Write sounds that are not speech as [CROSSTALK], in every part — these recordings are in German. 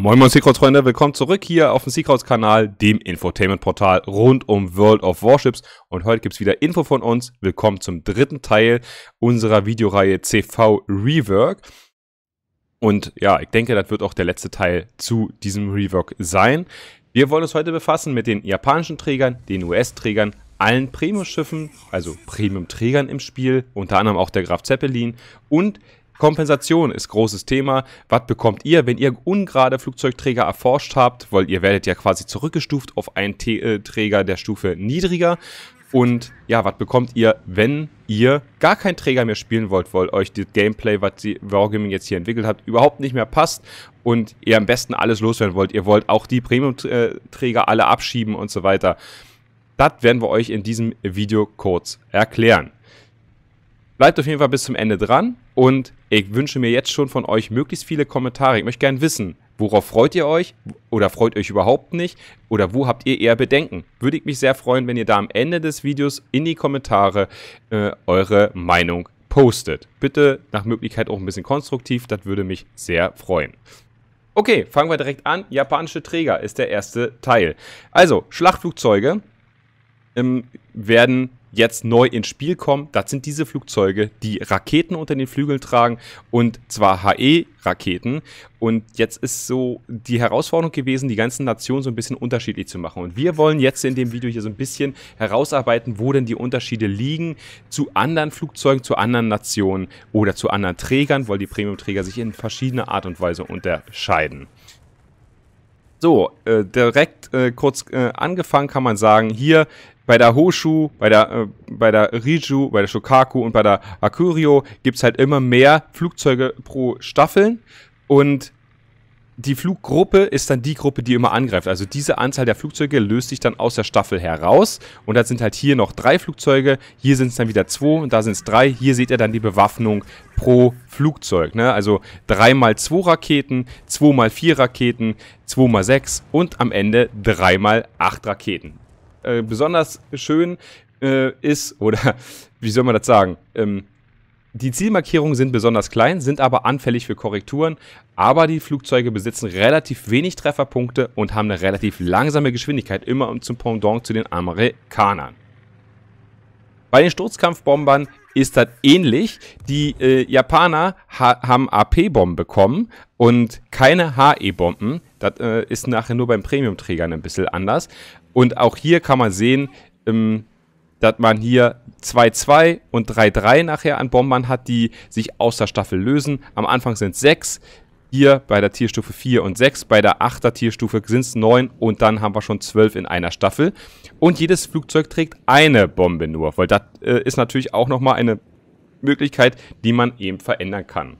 Moin Moin Seacrowds Freunde, willkommen zurück hier auf dem Seacrowds Kanal, dem Infotainment Portal rund um World of Warships und heute gibt es wieder Info von uns. Willkommen zum dritten Teil unserer Videoreihe CV Rework. Und ja, ich denke, das wird auch der letzte Teil zu diesem Rework sein. Wir wollen uns heute befassen mit den japanischen Trägern, den US-Trägern, allen Premium-Schiffen, also Premium-Trägern im Spiel, unter anderem auch der Graf Zeppelin und Kompensation ist großes Thema. Was bekommt ihr, wenn ihr ungerade Flugzeugträger erforscht habt? Weil ihr werdet ja quasi zurückgestuft auf einen T äh, Träger der Stufe niedriger. Und ja, was bekommt ihr, wenn ihr gar keinen Träger mehr spielen wollt, weil euch das Gameplay, was die Wargaming jetzt hier entwickelt hat, überhaupt nicht mehr passt und ihr am besten alles loswerden wollt. Ihr wollt auch die Premium-Träger alle abschieben und so weiter. Das werden wir euch in diesem Video kurz erklären. Bleibt auf jeden Fall bis zum Ende dran. Und ich wünsche mir jetzt schon von euch möglichst viele Kommentare. Ich möchte gerne wissen, worauf freut ihr euch oder freut euch überhaupt nicht oder wo habt ihr eher Bedenken? Würde ich mich sehr freuen, wenn ihr da am Ende des Videos in die Kommentare äh, eure Meinung postet. Bitte nach Möglichkeit auch ein bisschen konstruktiv, das würde mich sehr freuen. Okay, fangen wir direkt an. Japanische Träger ist der erste Teil. Also, Schlachtflugzeuge ähm, werden jetzt neu ins Spiel kommen. Das sind diese Flugzeuge, die Raketen unter den Flügeln tragen und zwar HE-Raketen. Und jetzt ist so die Herausforderung gewesen, die ganzen Nationen so ein bisschen unterschiedlich zu machen. Und wir wollen jetzt in dem Video hier so ein bisschen herausarbeiten, wo denn die Unterschiede liegen zu anderen Flugzeugen, zu anderen Nationen oder zu anderen Trägern, weil die Premium-Träger sich in verschiedener Art und Weise unterscheiden. So, äh, direkt äh, kurz äh, angefangen kann man sagen, hier bei der Hoshu, bei der, äh, bei der Riju, bei der Shokaku und bei der Akurio gibt es halt immer mehr Flugzeuge pro Staffeln und die Fluggruppe ist dann die Gruppe, die immer angreift. Also diese Anzahl der Flugzeuge löst sich dann aus der Staffel heraus. Und da sind halt hier noch drei Flugzeuge, hier sind es dann wieder zwei und da sind es drei. Hier seht ihr dann die Bewaffnung pro Flugzeug. Ne? Also drei mal zwei Raketen, zwei mal vier Raketen, zwei mal sechs und am Ende drei mal acht Raketen äh, besonders schön äh, ist, oder [LAUGHS] wie soll man das sagen? Ähm, die Zielmarkierungen sind besonders klein, sind aber anfällig für Korrekturen, aber die Flugzeuge besitzen relativ wenig Trefferpunkte und haben eine relativ langsame Geschwindigkeit, immer zum Pendant zu den Amerikanern. Bei den Sturzkampfbombern ist das ähnlich. Die äh, Japaner ha haben AP-Bomben bekommen und keine HE-Bomben. Das äh, ist nachher nur beim Premium-Trägern ein bisschen anders. Und auch hier kann man sehen, ähm, dass man hier 2-2 und 3-3 nachher an Bombern hat, die sich aus der Staffel lösen. Am Anfang sind es 6, hier bei der Tierstufe 4 und 6, bei der 8er Tierstufe sind es 9 und dann haben wir schon 12 in einer Staffel. Und jedes Flugzeug trägt eine Bombe nur, weil das äh, ist natürlich auch nochmal eine Möglichkeit, die man eben verändern kann.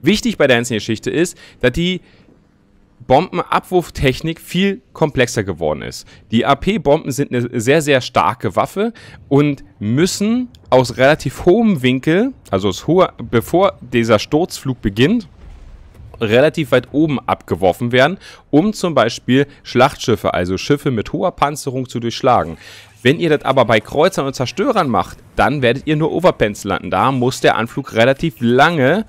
Wichtig bei der ganzen Geschichte ist, dass die Bombenabwurftechnik viel komplexer geworden ist. Die AP-Bomben sind eine sehr, sehr starke Waffe und müssen aus relativ hohem Winkel, also aus hoher, bevor dieser Sturzflug beginnt, relativ weit oben abgeworfen werden, um zum Beispiel Schlachtschiffe, also Schiffe mit hoher Panzerung zu durchschlagen. Wenn ihr das aber bei Kreuzern und Zerstörern macht, dann werdet ihr nur Overpens landen. Da muss der Anflug relativ lange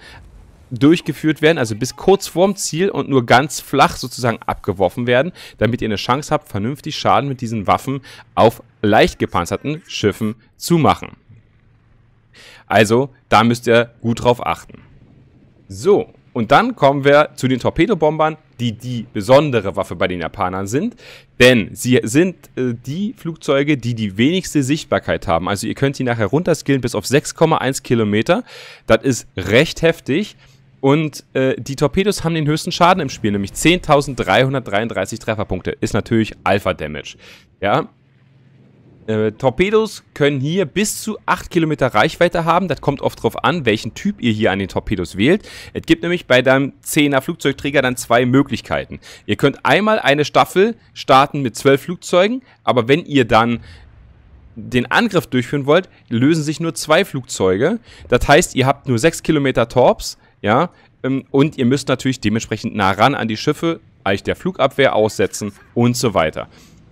durchgeführt werden, also bis kurz vorm Ziel und nur ganz flach sozusagen abgeworfen werden, damit ihr eine Chance habt, vernünftig Schaden mit diesen Waffen auf leicht gepanzerten Schiffen zu machen. Also, da müsst ihr gut drauf achten. So, und dann kommen wir zu den Torpedobombern, die die besondere Waffe bei den Japanern sind. Denn sie sind äh, die Flugzeuge, die die wenigste Sichtbarkeit haben. Also ihr könnt sie nachher runterskillen bis auf 6,1 Kilometer. Das ist recht heftig. Und äh, die Torpedos haben den höchsten Schaden im Spiel, nämlich 10.333 Trefferpunkte. Ist natürlich Alpha-Damage. Ja, äh, Torpedos können hier bis zu 8 Kilometer Reichweite haben. Das kommt oft darauf an, welchen Typ ihr hier an den Torpedos wählt. Es gibt nämlich bei deinem 10er Flugzeugträger dann zwei Möglichkeiten. Ihr könnt einmal eine Staffel starten mit 12 Flugzeugen, aber wenn ihr dann den Angriff durchführen wollt, lösen sich nur zwei Flugzeuge. Das heißt, ihr habt nur 6 Kilometer Torps, ja, ähm, und ihr müsst natürlich dementsprechend nah ran an die Schiffe, eigentlich der Flugabwehr aussetzen und so weiter.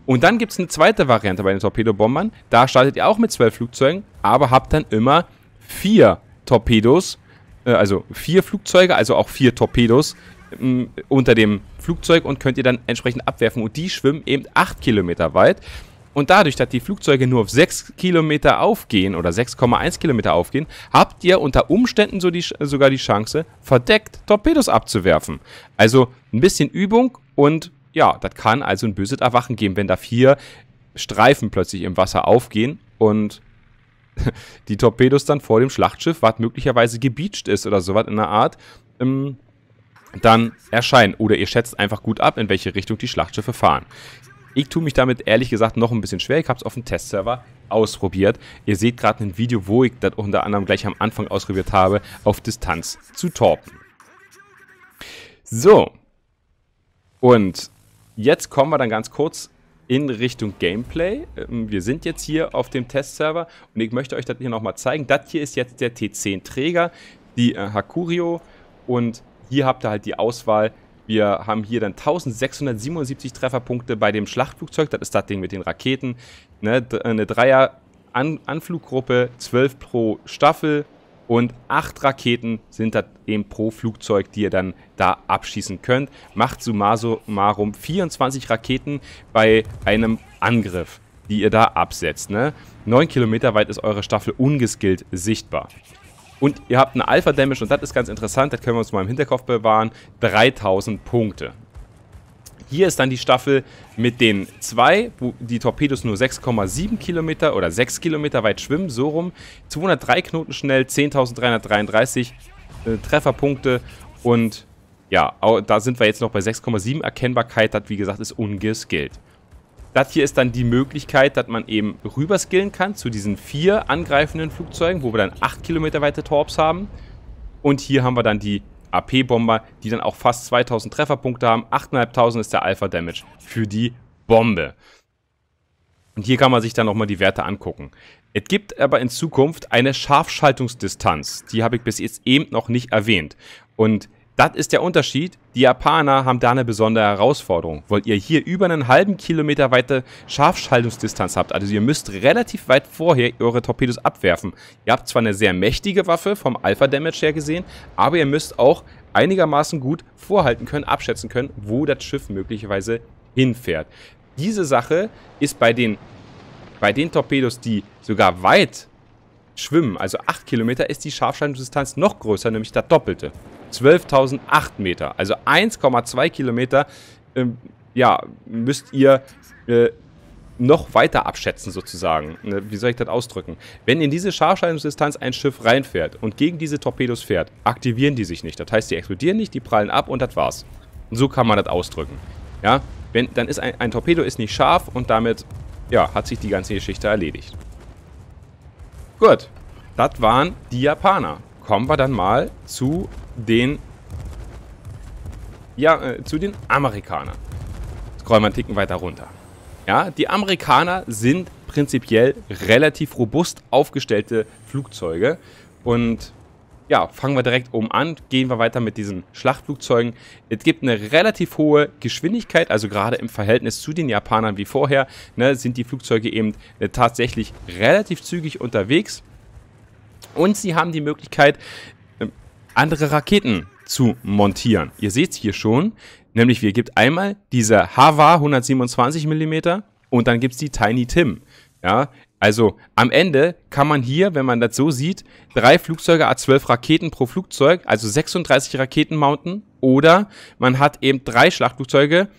Und dann gibt es eine zweite Variante bei den Torpedobombern. Da startet ihr auch mit zwölf Flugzeugen, aber habt dann immer vier Torpedos, äh, also vier Flugzeuge, also auch vier Torpedos ähm, unter dem Flugzeug und könnt ihr dann entsprechend abwerfen. Und die schwimmen eben acht Kilometer weit. Und dadurch, dass die Flugzeuge nur auf 6 Kilometer aufgehen oder 6,1 Kilometer aufgehen, habt ihr unter Umständen so die, sogar die Chance, verdeckt Torpedos abzuwerfen. Also ein bisschen Übung und ja, das kann also ein böses Erwachen geben, wenn da vier Streifen plötzlich im Wasser aufgehen und [LAUGHS] die Torpedos dann vor dem Schlachtschiff, was möglicherweise gebeacht ist oder sowas in der Art, ähm, dann erscheinen. Oder ihr schätzt einfach gut ab, in welche Richtung die Schlachtschiffe fahren. Ich tue mich damit ehrlich gesagt noch ein bisschen schwer. Ich habe es auf dem Testserver ausprobiert. Ihr seht gerade ein Video, wo ich das unter anderem gleich am Anfang ausprobiert habe, auf Distanz zu torpen. So. Und jetzt kommen wir dann ganz kurz in Richtung Gameplay. Ähm, wir sind jetzt hier auf dem Testserver und ich möchte euch das hier nochmal zeigen. Das hier ist jetzt der T10-Träger, die äh, Hakurio und hier habt ihr halt die Auswahl wir haben hier dann 1677 Trefferpunkte bei dem Schlachtflugzeug. Das ist das Ding mit den Raketen. Ne? Eine Dreier-Anfluggruppe, -An 12 pro Staffel und 8 Raketen sind das eben pro Flugzeug, die ihr dann da abschießen könnt. Macht summarum 24 Raketen bei einem Angriff, die ihr da absetzt. Ne? 9 Kilometer weit ist eure Staffel ungeskillt sichtbar. Und ihr habt einen Alpha-Damage und das ist ganz interessant, das können wir uns mal im Hinterkopf bewahren, 3000 Punkte. Hier ist dann die Staffel mit den zwei, wo die Torpedos nur 6,7 Kilometer oder 6 Kilometer weit schwimmen, so rum. 203 Knoten schnell, 10.333 äh, Trefferpunkte und ja, da sind wir jetzt noch bei 6,7 Erkennbarkeit, das wie gesagt ist ungeskillt. Das hier ist dann die Möglichkeit, dass man eben rüberskillen kann zu diesen vier angreifenden Flugzeugen, wo wir dann 8 Kilometer weite Torps haben. Und hier haben wir dann die AP-Bomber, die dann auch fast 2000 Trefferpunkte haben. 8.500 ist der Alpha-Damage für die Bombe. Und hier kann man sich dann nochmal die Werte angucken. Es gibt aber in Zukunft eine Scharfschaltungsdistanz. Die habe ich bis jetzt eben noch nicht erwähnt. Und das ist der Unterschied. Die Japaner haben da eine besondere Herausforderung, weil ihr hier über einen halben Kilometer weite Scharfschaltungsdistanz habt. Also ihr müsst relativ weit vorher eure Torpedos abwerfen. Ihr habt zwar eine sehr mächtige Waffe vom Alpha Damage her gesehen, aber ihr müsst auch einigermaßen gut vorhalten können, abschätzen können, wo das Schiff möglicherweise hinfährt. Diese Sache ist bei den, bei den Torpedos, die sogar weit schwimmen, also 8 Kilometer, ist die Scharfschaltungsdistanz noch größer, nämlich das Doppelte. 12.008 Meter, also 1,2 Kilometer, ähm, ja, müsst ihr äh, noch weiter abschätzen sozusagen. Ne, wie soll ich das ausdrücken? Wenn in diese Scharfschaltungsdistanz ein Schiff reinfährt und gegen diese Torpedos fährt, aktivieren die sich nicht. Das heißt, die explodieren nicht, die prallen ab und das war's. so kann man das ausdrücken. Ja, wenn, dann ist ein, ein Torpedo ist nicht scharf und damit ja, hat sich die ganze Geschichte erledigt. Gut, das waren die Japaner kommen wir dann mal zu den... Ja, äh, zu den Amerikanern. Scrollen wir einen Ticken weiter runter. Ja, die Amerikaner sind prinzipiell relativ robust aufgestellte Flugzeuge. Und ja, fangen wir direkt oben an, gehen wir weiter mit diesen Schlachtflugzeugen. Es gibt eine relativ hohe Geschwindigkeit, also gerade im Verhältnis zu den Japanern wie vorher, ne, sind die Flugzeuge eben äh, tatsächlich relativ zügig unterwegs. Und sie haben die Möglichkeit, ähm, andere Raketen zu montieren. Ihr seht es hier schon, nämlich wir gibt einmal diese Hava 127 mm und dann gibt es die Tiny Tim. Ja, also am Ende kann man hier, wenn man das so sieht, drei Flugzeuge A12 Raketen pro Flugzeug, also 36 Raketen mounten. Oder man hat eben drei Schlachtflugzeuge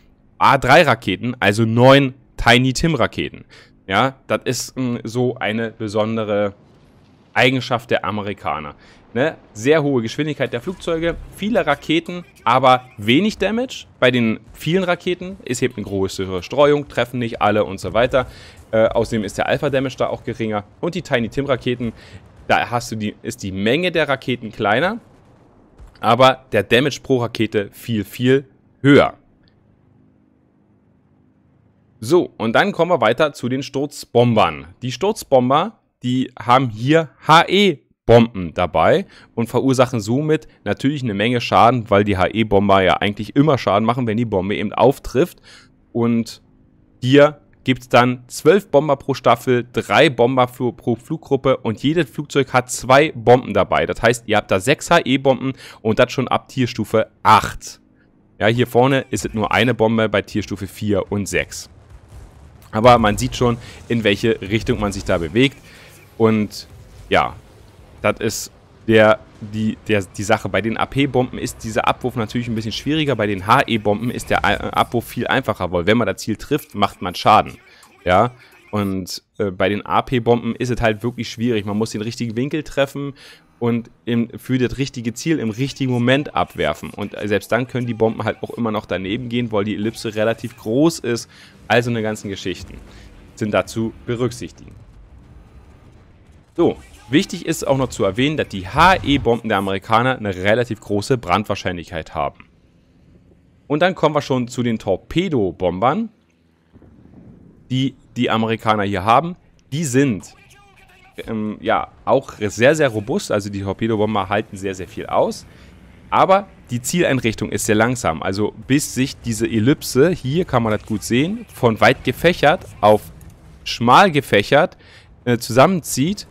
A3 Raketen, also neun Tiny Tim Raketen. Ja, das ist mh, ähm, so eine besondere Eigenschaft der Amerikaner. Ne? Sehr hohe Geschwindigkeit der Flugzeuge, viele Raketen, aber wenig Damage. Bei den vielen Raketen ist eben eine größere Streuung, treffen nicht alle und so weiter. Äh, außerdem ist der Alpha-Damage da auch geringer. Und die Tiny Tim-Raketen, da hast du die, ist die Menge der Raketen kleiner, aber der Damage pro Rakete viel, viel höher. So, und dann kommen wir weiter zu den Sturzbombern. Die Sturzbomber die haben hier HE Bomben dabei und verursachen somit natürlich eine Menge Schaden, weil die HE-Bomber ja eigentlich immer Schaden machen, wenn die Bombe eben auftrifft. Und hier gibt es dann zwölf Bomber pro Staffel, drei Bomber pro Fluggruppe und jedes Flugzeug hat zwei Bomben dabei. Das heißt, ihr habt da sechs HE-Bomben und das schon ab Tierstufe 8. Ja, hier vorne ist es nur eine Bombe bei Tierstufe 4 und 6. Aber man sieht schon, in welche Richtung man sich da bewegt. Und ja, das ist der, die, der, die Sache. Bei den AP-Bomben ist dieser Abwurf natürlich ein bisschen schwieriger. Bei den HE-Bomben ist der äh, Abwurf viel einfacher, weil wenn man das Ziel trifft, macht man Schaden. Ja, und äh, bei den AP-Bomben ist es halt wirklich schwierig. Man muss den richtigen Winkel treffen und im, für das richtige Ziel im richtigen Moment abwerfen. Und äh, selbst dann können die Bomben halt auch immer noch daneben gehen, weil die Ellipse relativ groß ist. Also eine ganzen Geschichten sind dazu berücksichtigen. So, wichtig ist auch noch zu erwähnen, dass die HE-Bomben der Amerikaner eine relativ große Brandwahrscheinlichkeit haben. Und dann kommen wir schon zu den Torpedobombern, die die Amerikaner hier haben. Die sind ähm, ja auch sehr, sehr robust. Also die Torpedobomber halten sehr, sehr viel aus. Aber die Zieleinrichtung ist sehr langsam. Also bis sich diese Ellipse, hier kann man das gut sehen, von weit gefächert auf schmal gefächert äh, zusammenzieht,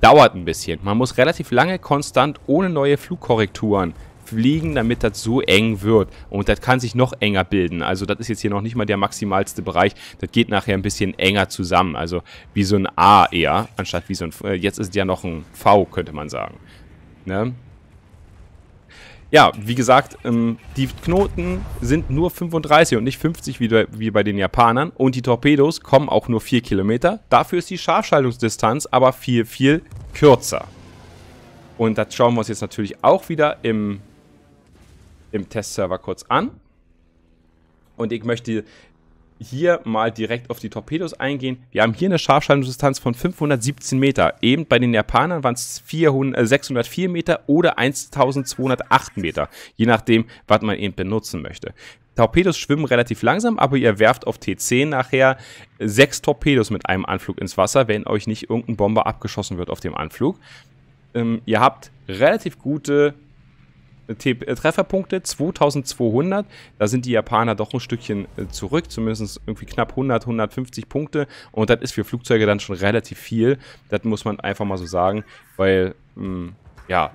dauert ein bisschen. Man muss relativ lange konstant ohne neue Flugkorrekturen fliegen, damit das so eng wird. Und das kann sich noch enger bilden. Also das ist jetzt hier noch nicht mal der maximalste Bereich. Das geht nachher ein bisschen enger zusammen. Also wie so ein A eher, anstatt wie so ein... Äh, jetzt ist ja noch ein V, könnte man sagen. Ne? ja, wie gesagt, ähm, die Knoten sind nur 35 und nicht 50 wie, wie bei den Japanern. Und die Torpedos kommen auch nur 4 Kilometer. Dafür ist die Scharfschaltungsdistanz aber viel, viel kürzer. Und das schauen wir uns jetzt natürlich auch wieder im, im Testserver kurz an. Und ich möchte hier mal direkt auf die Torpedos eingehen. Wir haben hier eine Scharfschaltungsdistanz von 517 Meter. Eben bei den Japanern waren es 604 Meter oder 1208 Meter, je nachdem, was man eben benutzen möchte. Torpedos schwimmen relativ langsam, aber ihr werft auf T10 nachher sechs Torpedos mit einem Anflug ins Wasser, wenn euch nicht irgendein Bomber abgeschossen wird auf dem Anflug. Ähm, ihr habt relativ gute äh, Trefferpunkte, 2200. Da sind die Japaner doch ein Stückchen äh, zurück, zumindest irgendwie knapp 100, 150 Punkte. Und das ist für Flugzeuge dann schon relativ viel. Das muss man einfach mal so sagen, weil, mh, hm, ja,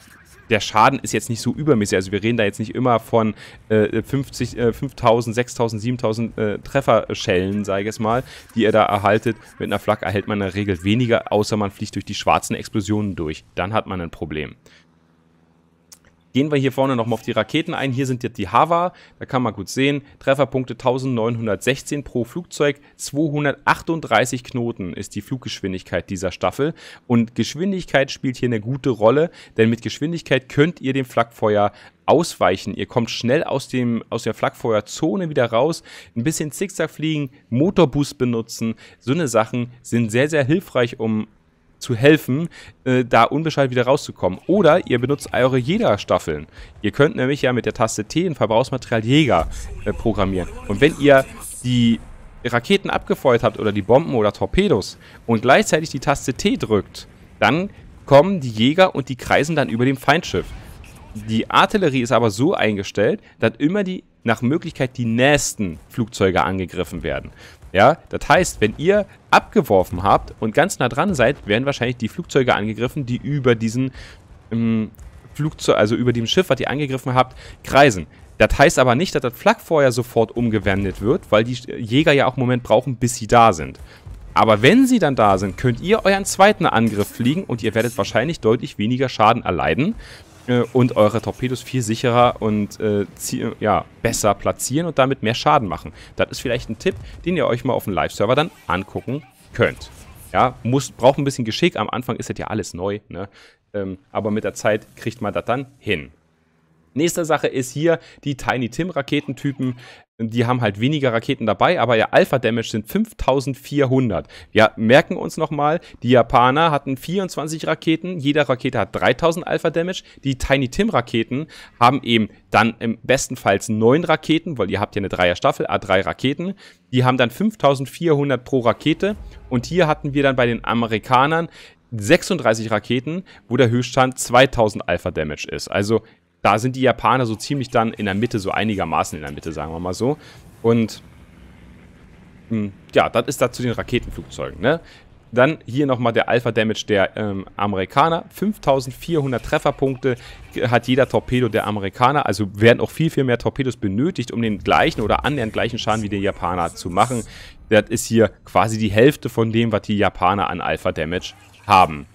der Schaden ist jetzt nicht so übermäßig. Also wir reden da jetzt nicht immer von äh, 50, äh, 5000, 6000, 7000 äh, Trefferschellen, sage ich es mal, die ihr da erhaltet. Mit einer Flak erhält man in der Regel weniger, außer man fliegt durch die schwarzen Explosionen durch. Dann hat man ein Problem. Gehen wir hier vorne nochmal auf die Raketen ein. Hier sind jetzt die Hava. Da kann man gut sehen. Trefferpunkte 1916 pro Flugzeug. 238 Knoten ist die Fluggeschwindigkeit dieser Staffel. Und Geschwindigkeit spielt hier eine gute Rolle, denn mit Geschwindigkeit könnt ihr dem Flakfeuer ausweichen. Ihr kommt schnell aus, dem, aus der Flakfeuerzone wieder raus, ein bisschen Zickzack fliegen, Motorboost benutzen. So eine Sachen sind sehr, sehr hilfreich, um zu helfen, äh, da unbescheid wieder rauszukommen. Oder ihr benutzt eure Jäger-Staffeln. Ihr könnt nämlich ja mit der Taste T ein Verbrauchsmaterial Jäger äh, programmieren. Und wenn ihr die Raketen abgefeuert habt oder die Bomben oder Torpedos und gleichzeitig die Taste T drückt, dann kommen die Jäger und die kreisen dann über dem Feindschiff. Die Artillerie ist aber so eingestellt, dass immer die nach Möglichkeit die nächsten Flugzeuge angegriffen werden. Ja, das heißt, wenn ihr abgeworfen habt und ganz nah dran seid, werden wahrscheinlich die Flugzeuge angegriffen, die über diesen ähm, Flugzeug, also über dem Schiff, was ihr angegriffen habt, kreisen. Das heißt aber nicht, dass das Flakfeuer sofort umgewendet wird, weil die Jäger ja auch einen Moment brauchen, bis sie da sind. Aber wenn sie dann da sind, könnt ihr euren zweiten Angriff fliegen und ihr werdet wahrscheinlich deutlich weniger Schaden erleiden, äh, und eure Torpedos viel sicherer und äh, ja, besser platzieren und damit mehr Schaden machen. Das ist vielleicht ein Tipp, den ihr euch mal auf dem Live-Server dann angucken könnt. Ja, muss, braucht ein bisschen Geschick. Am Anfang ist das ja alles neu. Ne? Ähm, aber mit der Zeit kriegt man das dann hin. Nächste Sache ist hier die Tiny Tim Raketentypen. Die haben halt weniger Raketen dabei, aber ihr Alpha Damage sind 5400. Ja, merken uns nochmal, die Japaner hatten 24 Raketen, jeder Rakete hat 3000 Alpha Damage. Die Tiny Tim Raketen haben eben dann im besten Fall 9 Raketen, weil ihr habt ja eine Dreierstaffel, A3 Raketen. Die haben dann 5400 pro Rakete. Und hier hatten wir dann bei den Amerikanern 36 Raketen, wo der Höchststand 2000 Alpha Damage ist. Also da sind die Japaner so ziemlich dann in der Mitte, so einigermaßen in der Mitte, sagen wir mal so. Und hm, ja, das ist da zu den Raketenflugzeugen. Ne? Dann hier nochmal der Alpha Damage der ähm, Amerikaner. 5400 Trefferpunkte hat jeder Torpedo der Amerikaner. Also werden auch viel, viel mehr Torpedos benötigt, um den gleichen oder annähernd gleichen Schaden wie den Japaner zu machen. Das ist hier quasi die Hälfte von dem, was die Japaner an Alpha Damage haben.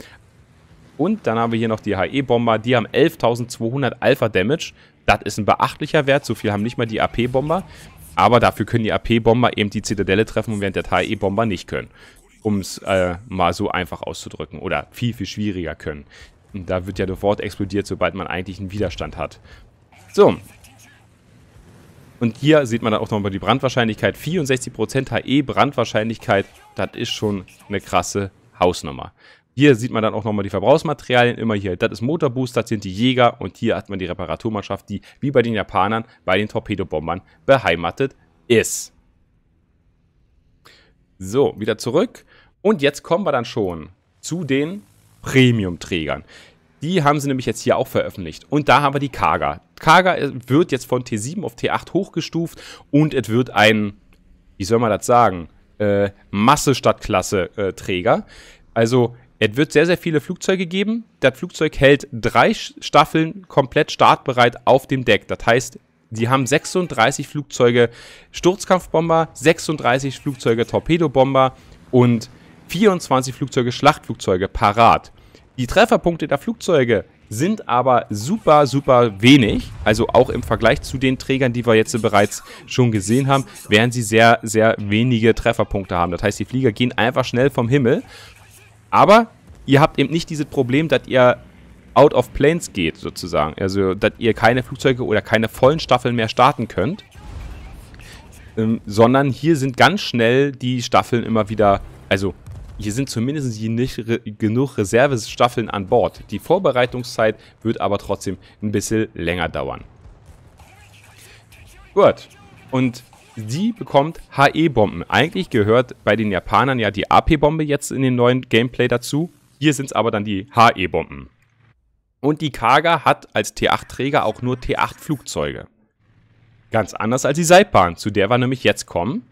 Und dann haben wir hier noch die HE-Bomber. Die haben 11.200 Alpha-Damage. Das ist ein beachtlicher Wert. So viel haben nicht mal die AP-Bomber. Aber dafür können die AP-Bomber eben die Zitadelle treffen, während der HE-Bomber nicht können. Um es äh, mal so einfach auszudrücken. Oder viel, viel schwieriger können. Und da wird ja sofort explodiert, sobald man eigentlich einen Widerstand hat. So. Und hier sieht man dann auch nochmal die Brandwahrscheinlichkeit. 64% HE-Brandwahrscheinlichkeit. Das ist schon eine krasse Hausnummer. Hier sieht man dann auch nochmal die Verbrauchsmaterialien. Immer hier, das ist Motorboost, das sind die Jäger und hier hat man die Reparaturmannschaft, die wie bei den Japanern bei den Torpedobombern beheimatet ist. So, wieder zurück. Und jetzt kommen wir dann schon zu den Premium-Trägern. Die haben sie nämlich jetzt hier auch veröffentlicht. Und da haben wir die Kaga. Kaga äh, wird jetzt von T7 auf T8 hochgestuft und es wird ein, wie soll man das sagen, äh, Masse statt Klasse äh, Träger. Also es wird sehr, sehr viele Flugzeuge geben. Das Flugzeug hält drei Staffeln komplett startbereit auf dem Deck. Das heißt, die haben 36 Flugzeuge Sturzkampfbomber, 36 Flugzeuge Torpedobomber und 24 Flugzeuge Schlachtflugzeuge parat. Die Trefferpunkte der Flugzeuge sind aber super, super wenig. Also auch im Vergleich zu den Trägern, die wir jetzt bereits schon gesehen haben, werden sie sehr, sehr wenige Trefferpunkte haben. Das heißt, die Flieger gehen einfach schnell vom Himmel. Aber ihr habt eben nicht dieses Problem, dass ihr out of planes geht, sozusagen. Also, dass ihr keine Flugzeuge oder keine vollen Staffeln mehr starten könnt. Ähm, sondern hier sind ganz schnell die Staffeln immer wieder, also hier sind zumindest re genug Reservestaffeln an Bord. Die Vorbereitungszeit wird aber trotzdem ein bisschen länger dauern. Gut. Und Sie bekommt HE-Bomben. Eigentlich gehört bei den Japanern ja die AP-Bombe jetzt in dem neuen Gameplay dazu. Hier sind es aber dann die HE-Bomben. Und die Kaga hat als T8-Träger auch nur T8-Flugzeuge. Ganz anders als die Saipan, zu der wir nämlich jetzt kommen.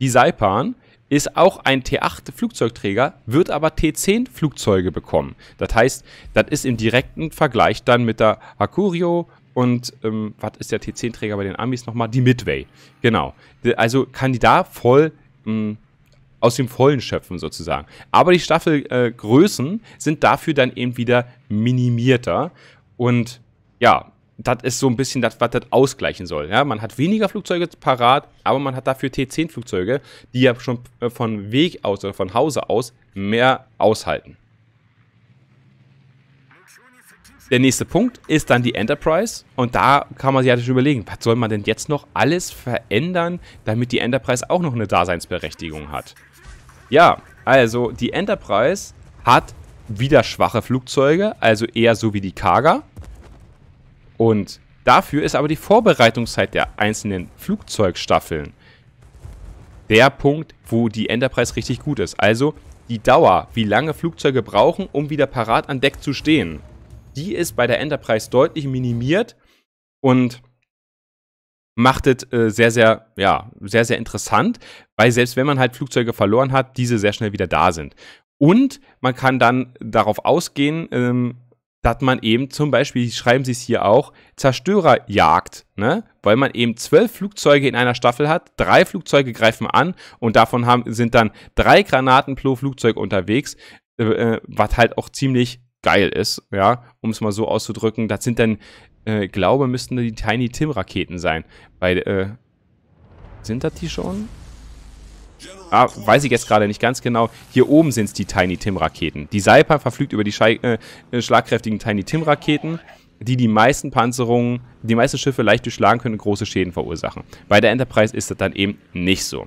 Die Saipan ist auch ein T8-Flugzeugträger, wird aber T10-Flugzeuge bekommen. Das heißt, das ist im direkten Vergleich dann mit der Hakurio, und ähm, was ist der T10-Träger bei den Amis nochmal? Die Midway. Genau. Also kann die da voll mh, hm, aus dem Vollen schöpfen sozusagen. Aber die Staffelgrößen äh, sind dafür dann eben wieder minimierter. Und ja, das ist so ein bisschen das, was das ausgleichen soll. Ja, man hat weniger Flugzeuge parat, aber man hat dafür T10-Flugzeuge, die ja schon äh, von Weg aus oder von Hause aus mehr aushalten. Der nächste Punkt ist dann die Enterprise und da kann man sich natürlich überlegen, was soll man denn jetzt noch alles verändern, damit die Enterprise auch noch eine Daseinsberechtigung hat. Ja, also die Enterprise hat wieder schwache Flugzeuge, also eher so wie die Kaga. Und dafür ist aber die Vorbereitungszeit der einzelnen Flugzeugstaffeln der Punkt, wo die Enterprise richtig gut ist. Also die Dauer, wie lange Flugzeuge brauchen, um wieder parat an Deck zu stehen die ist bei der Enterprise deutlich minimiert und macht es äh, sehr, sehr, ja, sehr, sehr interessant, weil selbst wenn man halt Flugzeuge verloren hat, diese sehr schnell wieder da sind. Und man kann dann darauf ausgehen, ähm, dass man eben zum Beispiel, schreiben sie es hier auch, Zerstörer jagt, ne? weil man eben zwölf Flugzeuge in einer Staffel hat, drei Flugzeuge greifen an und davon haben, sind dann drei Granaten pro Flugzeug unterwegs, äh, äh was halt auch ziemlich geil ist, ja, um es mal so auszudrücken. Das sind dann, äh, glaube, müssten die Tiny Tim Raketen sein. Bei, äh, sind das die schon? Ah, weiß ich jetzt gerade nicht ganz genau. Hier oben sind es die Tiny Tim Raketen. Die Saipan verfügt über die Schei äh, äh, schlagkräftigen Tiny Tim Raketen, die die meisten Panzerungen, die meisten Schiffe leicht durchschlagen können und große Schäden verursachen. Bei der Enterprise ist das dann eben nicht so.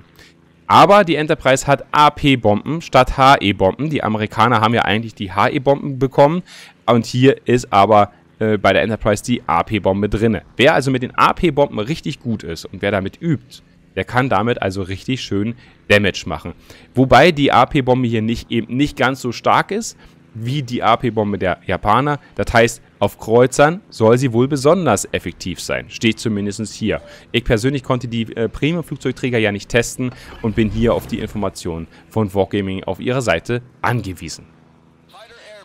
Aber die Enterprise hat AP-Bomben statt HE-Bomben. Die Amerikaner haben ja eigentlich die HE-Bomben bekommen. Und hier ist aber äh, bei der Enterprise die AP-Bombe drinne. Wer also mit den AP-Bomben richtig gut ist und wer damit übt, der kann damit also richtig schön Damage machen. Wobei die AP-Bombe hier nicht, eben nicht ganz so stark ist wie die AP-Bombe der Japaner. Das heißt, auf Kreuzern soll sie wohl besonders effektiv sein. Steht zumindest hier. Ich persönlich konnte die äh, Premium-Flugzeugträger ja nicht testen und bin hier auf die Informationen von Wargaming auf ihrer Seite angewiesen.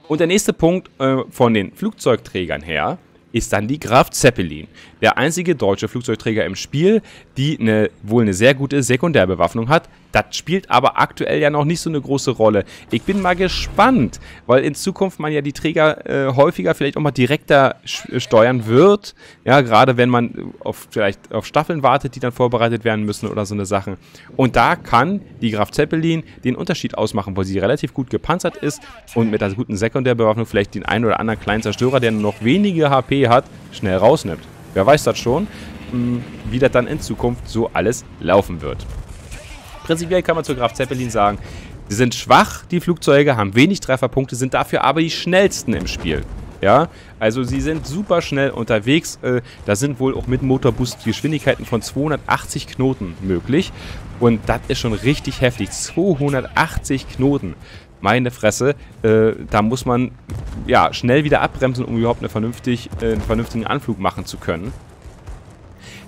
Und der nächste Punkt äh, von den Flugzeugträgern her ist dann die Graf Zeppelin der einzige deutsche Flugzeugträger im Spiel, die eine, wohl eine sehr gute Sekundärbewaffnung hat. Das spielt aber aktuell ja noch nicht so eine große Rolle. Ich bin mal gespannt, weil in Zukunft man ja die Träger äh, häufiger vielleicht auch mal direkter äh, steuern wird. Ja, gerade wenn man auf, vielleicht auf Staffeln wartet, die dann vorbereitet werden müssen oder so eine Sachen. Und da kann die Graf Zeppelin den Unterschied ausmachen, weil sie relativ gut gepanzert ist und mit einer guten Sekundärbewaffnung vielleicht den einen oder anderen kleinen Zerstörer, der nur noch wenige HP hat, schnell rausnimmt. Wer weiß das schon, hm, wie das dann in Zukunft so alles laufen wird. Prinzipiell kann man zur Graf Zeppelin sagen, sie sind schwach, die Flugzeuge, haben wenig Trefferpunkte, sind dafür aber die schnellsten im Spiel. Ja, also sie sind super schnell unterwegs. Äh, da sind wohl auch mit Motorboost Geschwindigkeiten von 280 Knoten möglich. Und das ist schon richtig heftig. 280 Knoten meine Fresse, äh, da muss man ja schnell wieder abbremsen, um überhaupt eine vernünftig, äh, einen vernünftigen Anflug machen zu können.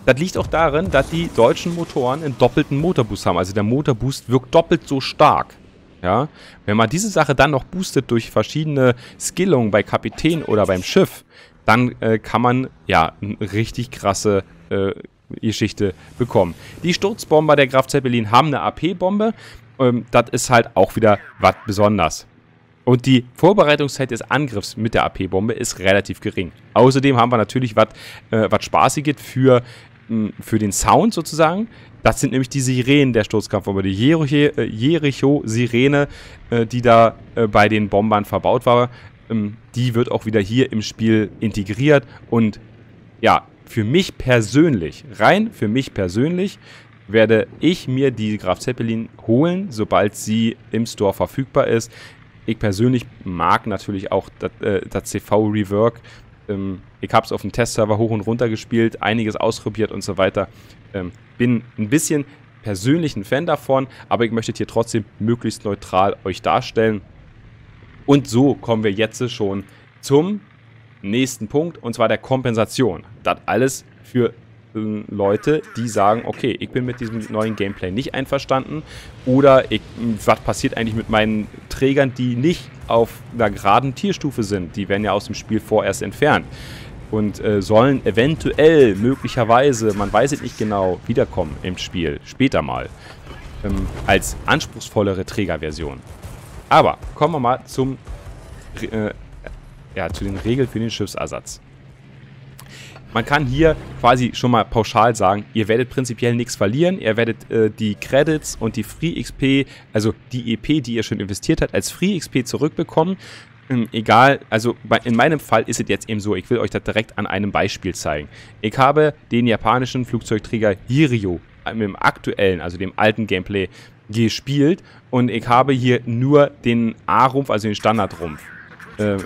Das liegt auch darin, dass die deutschen Motoren einen doppelten Motorboost haben. Also der Motorboost wirkt doppelt so stark. Ja? Wenn man diese Sache dann noch boostet durch verschiedene Skillungen bei Kapitän oder beim Schiff, dann äh, kann man ja eine richtig krasse äh, Geschichte bekommen. Die Sturzbomber der Graf Zeppelin haben eine AP-Bombe ähm, das ist halt auch wieder was Besonderes. Und die Vorbereitungszeit des Angriffs mit der AP-Bombe ist relativ gering. Außerdem haben wir natürlich was äh, Spaßiges für, mh, für den Sound sozusagen. Das sind nämlich die Sirenen der Sturzkampfbombe, die äh, Jericho-Sirene, äh, die da äh, bei den Bombern verbaut war. Ähm, die wird auch wieder hier im Spiel integriert und ja, für mich persönlich, rein für mich persönlich, werde ich mir die Graf Zeppelin holen, sobald sie im Store verfügbar ist. Ich persönlich mag natürlich auch das, äh, das CV Rework. Ähm, ich habe es auf dem Testserver hoch und runter gespielt, einiges ausprobiert und so weiter. Ähm, bin ein bisschen persönlich ein Fan davon, aber ich möchte hier trotzdem möglichst neutral euch darstellen. Und so kommen wir jetzt schon zum nächsten Punkt, und zwar der Kompensation. Das alles für Leute, die sagen, okay, ich bin mit diesem neuen Gameplay nicht einverstanden oder ich, was passiert eigentlich mit meinen Trägern, die nicht auf einer geraden Tierstufe sind? Die werden ja aus dem Spiel vorerst entfernt und äh, sollen eventuell, möglicherweise, man weiß es nicht genau, wiederkommen im Spiel, später mal, ähm, als anspruchsvollere Trägerversion. Aber kommen wir mal zum, äh, ja, zu den Regeln für den Schiffsersatz. Man kann hier quasi schon mal pauschal sagen, ihr werdet prinzipiell nichts verlieren. Ihr werdet äh, die Credits und die Free XP, also die EP, die ihr schon investiert habt, als Free XP zurückbekommen. Ähm, egal, also bei, in meinem Fall ist es jetzt eben so, ich will euch das direkt an einem Beispiel zeigen. Ich habe den japanischen Flugzeugträger Hirio äh, mit dem aktuellen, also dem alten Gameplay, gespielt und ich habe hier nur den A-Rumpf, also den Standardrumpf. Äh,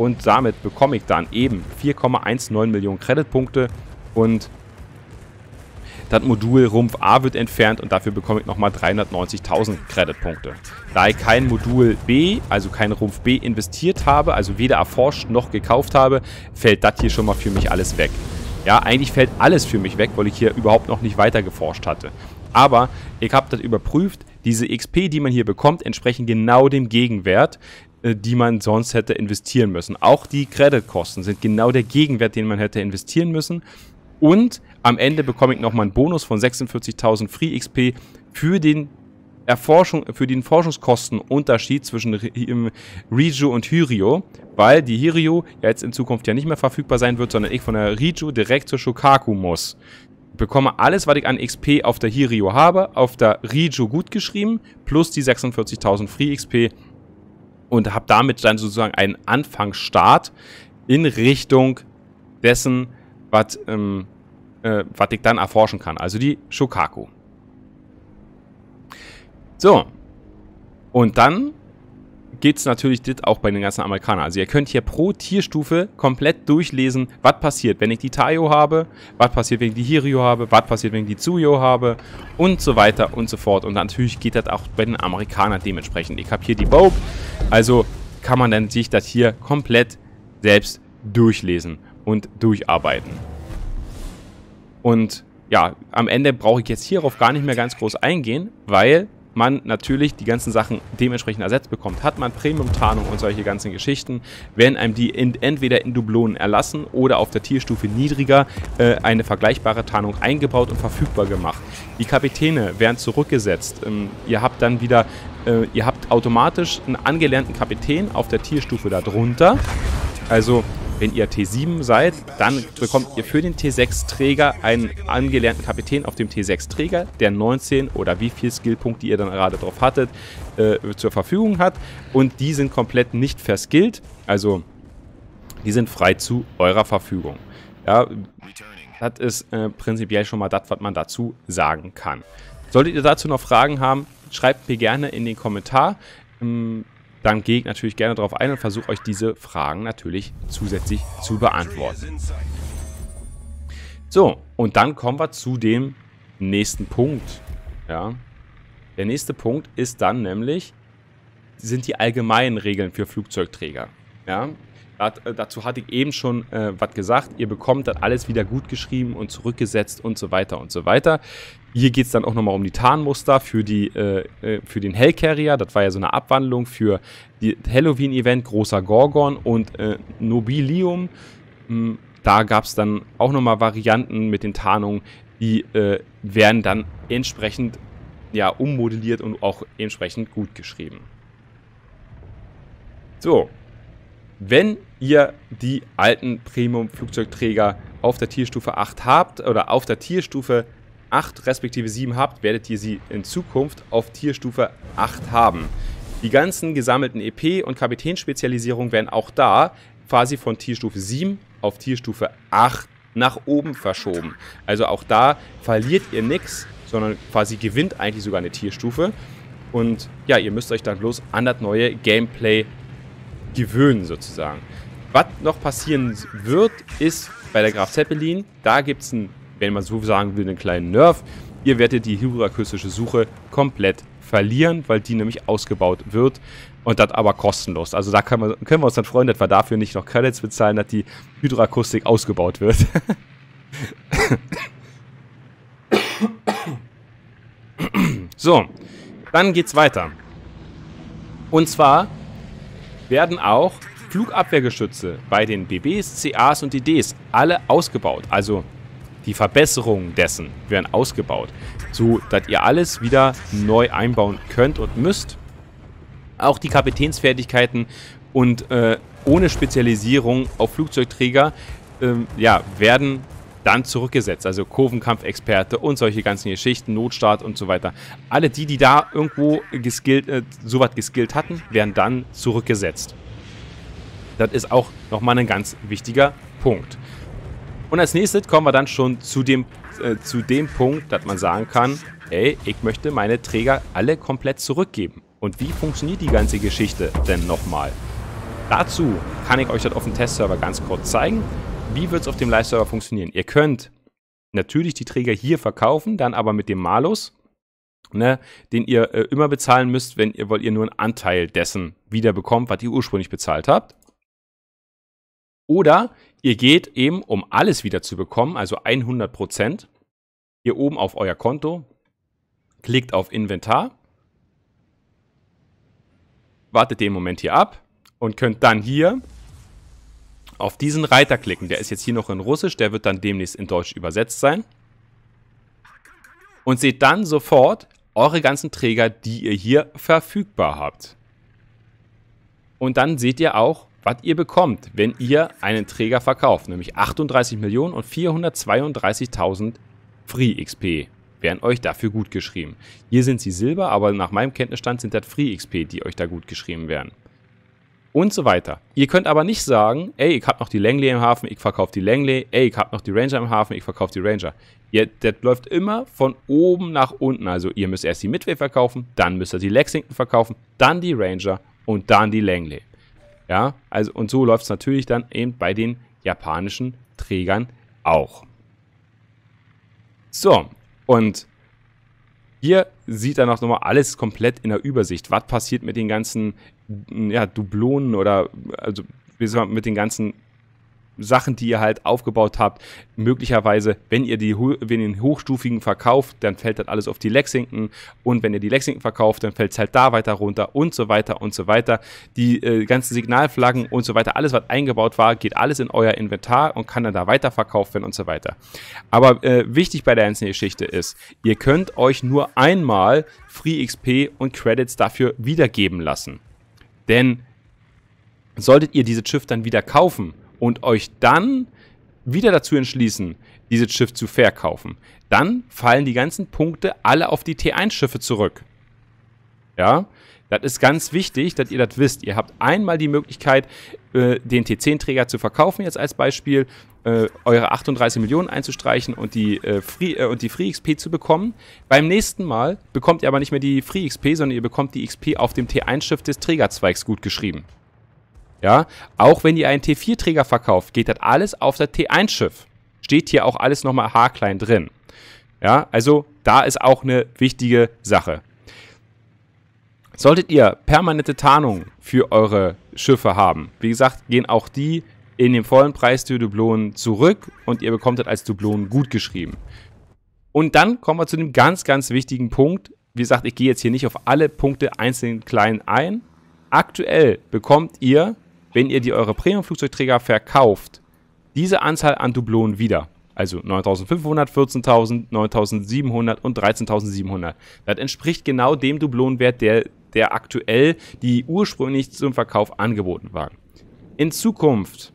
und damit bekomme ich dann eben 4,19 Millionen Creditpunkte und das Modul Rumpf A wird entfernt und dafür bekomme ich nochmal 390.000 Creditpunkte. Da ich kein Modul B, also kein Rumpf B investiert habe, also weder erforscht noch gekauft habe, fällt das hier schon mal für mich alles weg. Ja, eigentlich fällt alles für mich weg, weil ich hier überhaupt noch nicht weiter geforscht hatte. Aber ich habe das überprüft, diese XP, die man hier bekommt, entsprechen genau dem Gegenwert, äh, die man sonst hätte investieren müssen. Auch die Creditkosten sind genau der Gegenwert, den man hätte investieren müssen. Und am Ende bekomme ich nochmal einen Bonus von 46.000 Free XP für den Erforschung, für den Forschungskostenunterschied zwischen Riju und Hyrio, weil die Hyrio ja jetzt in Zukunft ja nicht mehr verfügbar sein wird, sondern ich von der Riju direkt zur Shokaku muss. Ich bekomme alles, was ich an XP auf der Hyrio habe, auf der Riju gut geschrieben, plus die 46.000 Free XP und habe damit dann sozusagen einen Anfangsstart in Richtung dessen, was ähm, äh, ich dann erforschen kann, also die Shokaku. So. Und dann geht es natürlich dit auch bei den ganzen Amerikanern. Also ihr könnt hier pro Tierstufe komplett durchlesen, was passiert, wenn ich die Tayo habe, was passiert, wenn ich die Hirio habe, was passiert, wenn ich die Tsuyo habe und so weiter und so fort. Und natürlich geht das auch bei den Amerikanern dementsprechend. Ich habe hier die Bob, also kann man dann sich das hier komplett selbst durchlesen und durcharbeiten. Und ja, am Ende brauche ich jetzt hierauf gar nicht mehr ganz groß eingehen, weil man natürlich die ganzen Sachen dementsprechend ersetzt bekommt. Hat man Premium-Tarnung und solche ganzen Geschichten, werden einem die in, entweder in Dublonen erlassen oder auf der Tierstufe niedriger äh, eine vergleichbare Tarnung eingebaut und verfügbar gemacht. Die Kapitäne werden zurückgesetzt. Ähm, ihr habt dann wieder, äh, ihr habt automatisch einen angelernten Kapitän auf der Tierstufe darunter. Also wenn ihr T7 seid, dann bekommt ihr für den T6-Träger einen angelernten Kapitän auf dem T6-Träger, der 19 oder wie viel Skillpunkte ihr dann gerade drauf hattet, äh, zur Verfügung hat. Und die sind komplett nicht verskillt, also die sind frei zu eurer Verfügung. Ja, das ist äh, prinzipiell schon mal das, was man dazu sagen kann. Solltet ihr dazu noch Fragen haben, schreibt mir gerne in den Kommentar. Ähm, dann gehe ich natürlich gerne darauf ein und versuche euch diese Fragen natürlich zusätzlich zu beantworten. So, und dann kommen wir zu dem nächsten Punkt. Ja. Der nächste Punkt ist dann nämlich, sind die allgemeinen Regeln für Flugzeugträger. Ja. Dat, äh, dazu hatte ich eben schon äh, was gesagt. Ihr bekommt dann alles wieder gut geschrieben und zurückgesetzt und so weiter und so weiter. Hier geht es dann auch nochmal um die Tarnmuster für, die, äh, äh, für den Hellcarrier. Das war ja so eine Abwandlung für die Halloween-Event Großer Gorgon und äh, Nobilium. Hm, da gab es dann auch nochmal Varianten mit den Tarnungen. Die äh, werden dann entsprechend ja, ummodelliert und auch entsprechend gut geschrieben. So, wenn ihr die alten Premium-Flugzeugträger auf der Tierstufe 8 habt oder auf der Tierstufe 8, 8 respektive 7 habt, werdet ihr sie in Zukunft auf Tierstufe 8 haben. Die ganzen gesammelten EP- und kapitän werden auch da quasi von Tierstufe 7 auf Tierstufe 8 nach oben verschoben. Also auch da verliert ihr nichts, sondern quasi gewinnt eigentlich sogar eine Tierstufe. Und ja, ihr müsst euch dann bloß an das neue Gameplay gewöhnen sozusagen. Was noch passieren wird, ist bei der Graf Zeppelin, da gibt es einen wenn man so sagen will, einen kleinen Nerf. Ihr werdet die hyrakystische Suche komplett verlieren, weil die nämlich ausgebaut wird und das aber kostenlos. Also da können wir, können wir uns dann freuen, dass wir dafür nicht noch Credits bezahlen, dass die Hydrakustik ausgebaut wird. [COUGHS] so, dann geht's weiter. Und zwar werden auch Flugabwehrgeschütze bei den BBs, CAs und DDs alle ausgebaut. Also die Verbesserungen dessen werden ausgebaut, so dass ihr alles wieder neu einbauen könnt und müsst. Auch die Kapitänsfertigkeiten und äh, ohne Spezialisierung auf Flugzeugträger ähm, ja, werden dann zurückgesetzt. Also Kurvenkampfexperte und solche ganzen Geschichten, Notstart und so weiter. Alle die, die da irgendwo geskillt, äh, sowas geskillt hatten, werden dann zurückgesetzt. Das ist auch nochmal ein ganz wichtiger Punkt. Und als nächstes kommen wir dann schon zu dem, äh, zu dem Punkt, dass man sagen kann, ey, ich möchte meine Träger alle komplett zurückgeben. Und wie funktioniert die ganze Geschichte denn nochmal? Dazu kann ich euch das auf dem Testserver ganz kurz zeigen. Wie wird es auf dem Live-Server funktionieren? Ihr könnt natürlich die Träger hier verkaufen, dann aber mit dem Malus, ne, den ihr äh, immer bezahlen müsst, wenn ihr wollt, ihr nur einen Anteil dessen wieder bekommt, was ihr ursprünglich bezahlt habt. Oder Ihr geht eben, um alles wieder zu bekommen, also 100 Prozent, hier oben auf euer Konto, klickt auf Inventar, wartet den Moment hier ab und könnt dann hier auf diesen Reiter klicken. Der ist jetzt hier noch in Russisch, der wird dann demnächst in Deutsch übersetzt sein. Und seht dann sofort eure ganzen Träger, die ihr hier verfügbar habt. Und dann seht ihr auch, was ihr bekommt, wenn ihr einen Träger verkauft, nämlich 38 Millionen und 432.000 Free XP werden euch dafür gut geschrieben. Hier sind sie Silber, aber nach meinem Kenntnisstand sind das Free XP, die euch da gut geschrieben werden. Und so weiter. Ihr könnt aber nicht sagen, ey, ich hab noch die Langley im Hafen, ich verkaufe die Langley, ey, ich hab noch die Ranger im Hafen, ich verkaufe die Ranger. Ihr, das läuft immer von oben nach unten. Also ihr müsst erst die Midway verkaufen, dann müsst ihr die Lexington verkaufen, dann die Ranger und dann die Langley. Ja, also und so läuft es natürlich dann eben bei den japanischen Trägern auch. So, und hier sieht er noch nochmal alles komplett in der Übersicht. Was passiert mit den ganzen ja, Dublonen oder also mit den ganzen Sachen, die ihr halt aufgebaut habt, möglicherweise, wenn ihr die wenn ihr den hochstufigen verkauft, dann fällt das alles auf die Lexington und wenn ihr die Lexington verkauft, dann fällt es halt da weiter runter und so weiter und so weiter. Die äh, ganzen Signalflaggen und so weiter, alles was eingebaut war, geht alles in euer Inventar und kann dann da weiterverkauft werden und so weiter. Aber äh, wichtig bei der ganzen Geschichte ist, ihr könnt euch nur einmal Free XP und Credits dafür wiedergeben lassen. Denn solltet ihr dieses Schiff dann wieder kaufen, und euch dann wieder dazu entschließen, dieses Schiff zu verkaufen, dann fallen die ganzen Punkte alle auf die T1-Schiffe zurück. Ja, das ist ganz wichtig, dass ihr das wisst. Ihr habt einmal die Möglichkeit, äh, den T10-Träger zu verkaufen, jetzt als Beispiel, äh, eure 38 Millionen einzustreichen und die, äh, Free, äh, und die Free XP zu bekommen. Beim nächsten Mal bekommt ihr aber nicht mehr die Free XP, sondern ihr bekommt die XP auf dem T1-Schiff des Trägerzweigs gut geschrieben. Ja, auch wenn ihr einen T4-Träger verkauft, geht das alles auf das T1-Schiff. Steht hier auch alles nochmal haarklein drin. Ja, also da ist auch eine wichtige Sache. Solltet ihr permanente Tarnung für eure Schiffe haben, wie gesagt, gehen auch die in den vollen Preis der Dublonen zurück und ihr bekommt das als Dublonen gut geschrieben. Und dann kommen wir zu dem ganz, ganz wichtigen Punkt. Wie gesagt, ich gehe jetzt hier nicht auf alle Punkte einzeln klein ein. Aktuell bekommt ihr wenn ihr die eure Premium-Flugzeugträger verkauft, diese Anzahl an Dublonen wieder. Also 9500, 14.000, 9.700 und 13.700. Das entspricht genau dem Dublonenwert, der, der aktuell die ursprünglich zum Verkauf angeboten waren. In Zukunft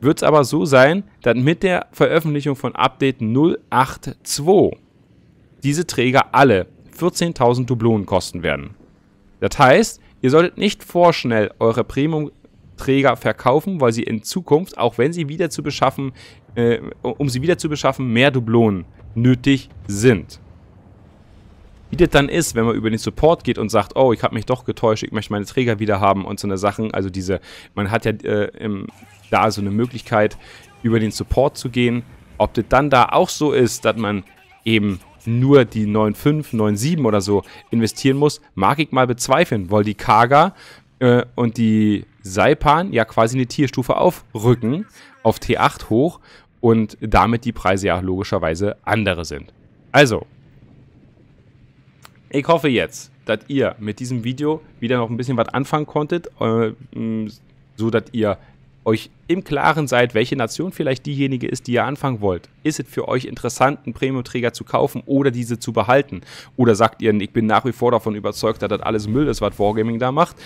wird es aber so sein, dass mit der Veröffentlichung von Update 082 diese Träger alle 14.000 Dublonen kosten werden. Das heißt, ihr solltet nicht vorschnell eure Premium Träger verkaufen, weil sie in Zukunft, auch wenn sie wieder zu beschaffen, äh, um sie wieder zu beschaffen, mehr Dublonen nötig sind. Wie das dann ist, wenn man über den Support geht und sagt, oh, ich habe mich doch getäuscht, ich möchte meine Träger wieder haben und so eine Sachen, also diese, man hat ja äh, im, da so eine Möglichkeit, über den Support zu gehen, ob das dann da auch so ist, dass man eben nur die 9,5, 9,7 oder so investieren muss, mag ich mal bezweifeln, weil die Kaga äh, und die Saipan ja quasi eine Tierstufe aufrücken, auf T8 hoch und damit die Preise ja logischerweise andere sind. Also, ich hoffe jetzt, dass ihr mit diesem Video wieder noch ein bisschen was anfangen konntet, äh, so dass ihr euch im Klaren seid, welche Nation vielleicht diejenige ist, die ihr anfangen wollt. Ist es für euch interessant, einen Premium-Träger zu kaufen oder diese zu behalten? Oder sagt ihr, ich bin nach wie vor davon überzeugt, dass das alles Müll ist, was Wargaming da macht?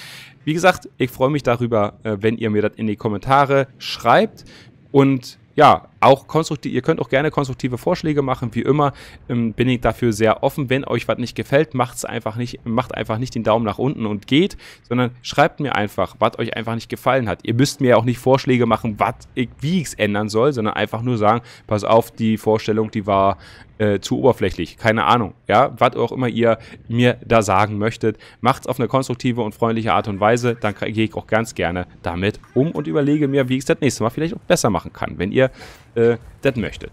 Wie gesagt, ich freue mich darüber, äh, wenn ihr mir das in die Kommentare schreibt. Und ja, auch konstruktiv, ihr könnt auch gerne konstruktive Vorschläge machen, wie immer ähm, bin ich dafür sehr offen. Wenn euch was nicht gefällt, macht's einfach nicht, macht einfach nicht den Daumen nach unten und geht, sondern schreibt mir einfach, was euch einfach nicht gefallen hat. Ihr müsst mir ja auch nicht Vorschläge machen, was ich, wie ich es ändern soll, sondern einfach nur sagen, pass auf, die Vorstellung, die war äh, zu oberflächlich, keine Ahnung, ja, was auch immer ihr mir da sagen möchtet, macht's auf eine konstruktive und freundliche Art und Weise, dann gehe ich auch ganz gerne damit um und überlege mir, wie ich es das nächste Mal vielleicht auch besser machen kann. Wenn ihr äh, das möchtet.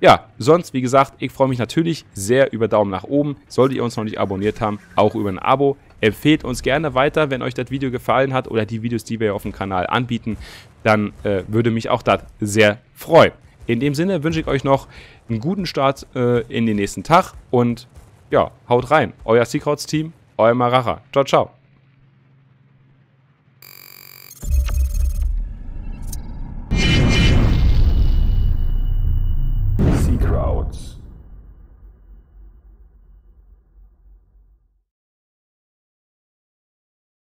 Ja, sonst, wie gesagt, ich freue mich natürlich sehr über Daumen nach oben. Solltet ihr uns noch nicht abonniert haben, auch über ein Abo. Empfehlt uns gerne weiter, wenn euch das Video gefallen hat oder die Videos, die wir auf dem Kanal anbieten, dann äh, würde mich auch das sehr freuen. In dem Sinne wünsche ich euch noch einen guten Start äh, in den nächsten Tag und ja, haut rein. Euer Seacrowds-Team, euer Maracha. Ciao, ciao.